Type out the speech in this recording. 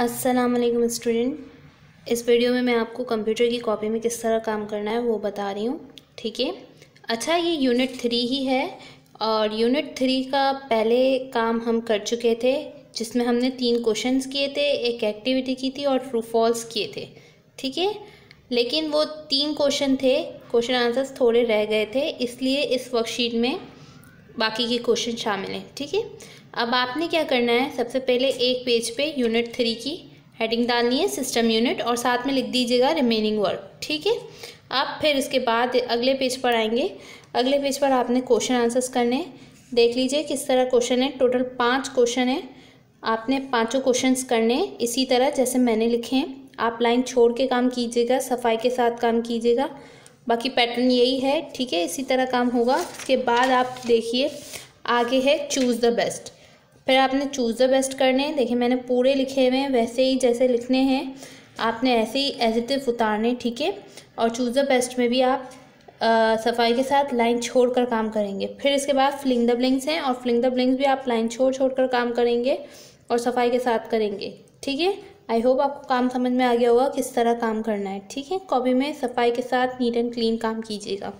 अस्सलाम वालेकुम स्टूडेंट इस वीडियो में मैं आपको कंप्यूटर की कॉपी में किस तरह काम करना है वो बता रही हूँ ठीक है अच्छा ये यूनिट थ्री ही है और यूनिट थ्री का पहले काम हम कर चुके थे जिसमें हमने तीन क्वेश्चंस किए थे एक एक्टिविटी की थी और ट्रू फॉल्स किए थे ठीक है लेकिन वो तीन क्वेश्चन थे क्वेश्चन आंसर्स थोड़े रह गए थे इसलिए इस वर्कशीट में बाकी के क्वेश्चन शामिल हैं ठीक है अब आपने क्या करना है सबसे पहले एक पेज पे यूनिट थ्री की हेडिंग डालनी है सिस्टम यूनिट और साथ में लिख दीजिएगा रिमेनिंग वर्क ठीक है आप फिर उसके बाद अगले पेज पर आएंगे अगले पेज पर आपने क्वेश्चन आंसर्स करने देख लीजिए किस तरह क्वेश्चन है टोटल पाँच क्वेश्चन है आपने पाँचों क्वेश्चन करने इसी तरह जैसे मैंने लिखे हैं आप लाइन छोड़ के काम कीजिएगा सफाई के साथ काम कीजिएगा बाकी पैटर्न यही है ठीक है इसी तरह काम होगा इसके बाद आप देखिए आगे है चूज़ द बेस्ट फिर आपने चूज़ द बेस्ट करने हैं देखिए मैंने पूरे लिखे हुए हैं वैसे ही जैसे लिखने हैं आपने ऐसे ही एजिटिव उतारने ठीक है और चूज़ द बेस्ट में भी आप आ, सफाई के साथ लाइन छोड़ कर काम करेंगे फिर इसके बाद फ्लिंग द ब्लिंग्स हैं और फ्लिंग द ब्लिंग्स भी आप लाइन छोड़ छोड़ कर काम करेंगे और सफाई के साथ करेंगे ठीक है आई होप आपको काम समझ में आ गया होगा किस तरह काम करना है ठीक है कॉपी में सफाई के साथ नीट एंड क्लीन काम कीजिएगा